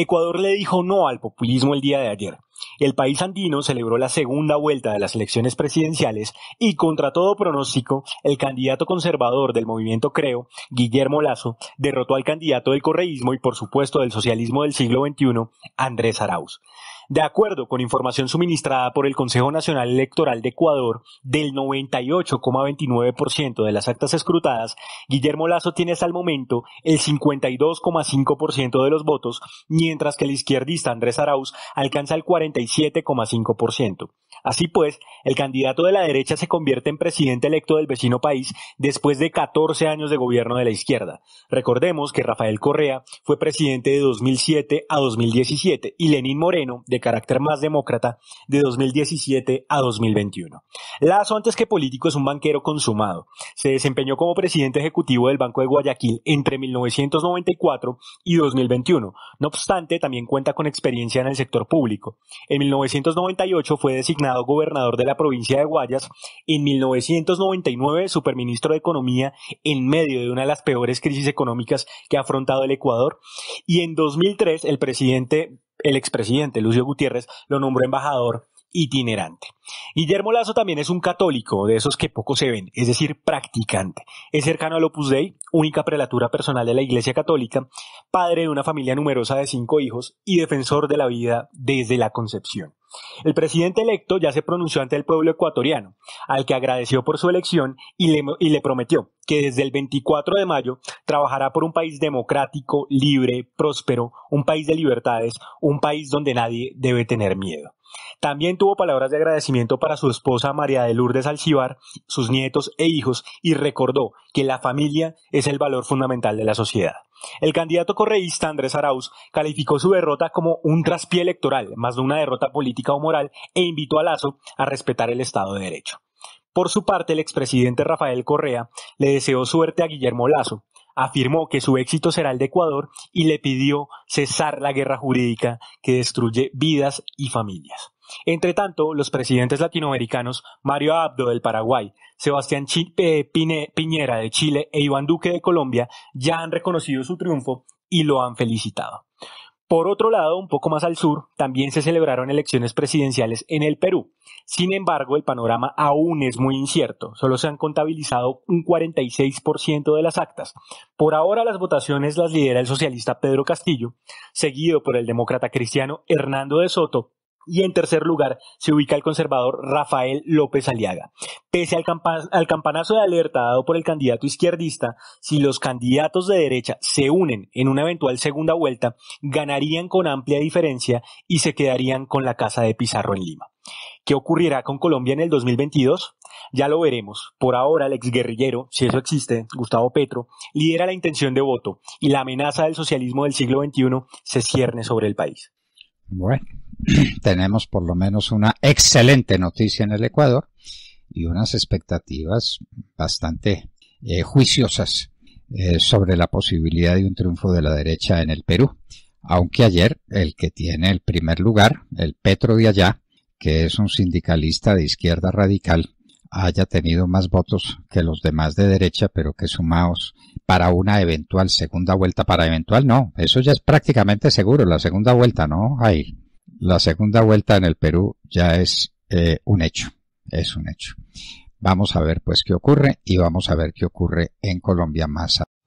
Ecuador le dijo no al populismo el día de ayer. El país andino celebró la segunda vuelta de las elecciones presidenciales y contra todo pronóstico, el candidato conservador del movimiento Creo, Guillermo Lazo, derrotó al candidato del correísmo y por supuesto del socialismo del siglo XXI, Andrés Arauz. De acuerdo con información suministrada por el Consejo Nacional Electoral de Ecuador, del 98,29% de las actas escrutadas, Guillermo Lazo tiene hasta el momento el 52,5% de los votos, mientras que el izquierdista Andrés Arauz alcanza el 47,5%. Así pues, el candidato de la derecha se convierte en presidente electo del vecino país después de 14 años de gobierno de la izquierda. Recordemos que Rafael Correa fue presidente de 2007 a 2017 y Lenín Moreno de carácter más demócrata de 2017 a 2021. Lazo, antes que político, es un banquero consumado. Se desempeñó como presidente ejecutivo del Banco de Guayaquil entre 1994 y 2021. No obstante, también cuenta con experiencia en el sector público. En 1998 fue designado gobernador de la provincia de Guayas. En 1999, superministro de Economía en medio de una de las peores crisis económicas que ha afrontado el Ecuador. Y en 2003, el presidente el expresidente Lucio Gutiérrez lo nombró embajador itinerante. Guillermo Lazo también es un católico, de esos que poco se ven, es decir, practicante. Es cercano al Opus Dei, única prelatura personal de la Iglesia Católica, padre de una familia numerosa de cinco hijos y defensor de la vida desde la concepción. El presidente electo ya se pronunció ante el pueblo ecuatoriano, al que agradeció por su elección y le, prometió que desde el 24 de mayo trabajará por un país democrático, libre, próspero, un país de libertades, un país donde nadie debe tener miedo. También tuvo palabras de agradecimiento para su esposa María de Lourdes Alcibar, sus nietos e hijos, y recordó que la familia es el valor fundamental de la sociedad. El candidato correísta Andrés Arauz calificó su derrota como un traspié electoral, más de una derrota política o moral, e invitó a Lazo a respetar el Estado de Derecho. Por su parte, el expresidente Rafael Correa le deseó suerte a Guillermo Lazo, afirmó que su éxito será el de Ecuador y le pidió cesar la guerra jurídica que destruye vidas y familias. Entre tanto, los presidentes latinoamericanos Mario Abdo del Paraguay, Sebastián eh, Piñera de Chile e Iván Duque de Colombia ya han reconocido su triunfo y lo han felicitado. Por otro lado, un poco más al sur, también se celebraron elecciones presidenciales en el Perú. Sin embargo, el panorama aún es muy incierto. Solo se han contabilizado un 46% de las actas. Por ahora las votaciones las lidera el socialista Pedro Castillo, seguido por el demócrata cristiano Hernando de Soto y en tercer lugar se ubica el conservador Rafael López Aliaga. Pese al, campanazo de alerta dado por el candidato izquierdista, si los candidatos de derecha se unen en una eventual segunda vuelta, ganarían con amplia diferencia y se quedarían con la casa de Pizarro en Lima. ¿Qué ocurrirá con Colombia en el 2022? Ya lo veremos. Por ahora, el exguerrillero, si eso existe, Gustavo Petro, lidera la intención de voto y la amenaza del socialismo del siglo XXI se cierne sobre el país. tenemos por lo menos una excelente noticia en el Ecuador y unas expectativas bastante eh, juiciosas eh, sobre la posibilidad de un triunfo de la derecha en el Perú. Aunque ayer el que tiene el primer lugar, el Petro de allá, que es un sindicalista de izquierda radical, haya tenido más votos que los demás de derecha, pero que sumados para una eventual segunda vuelta, para eventual no, eso ya es prácticamente seguro, la segunda vuelta, ¿no, hay la segunda vuelta en el Perú ya es eh, un hecho, es un hecho. Vamos a ver pues qué ocurre y vamos a ver qué ocurre en Colombia más adelante.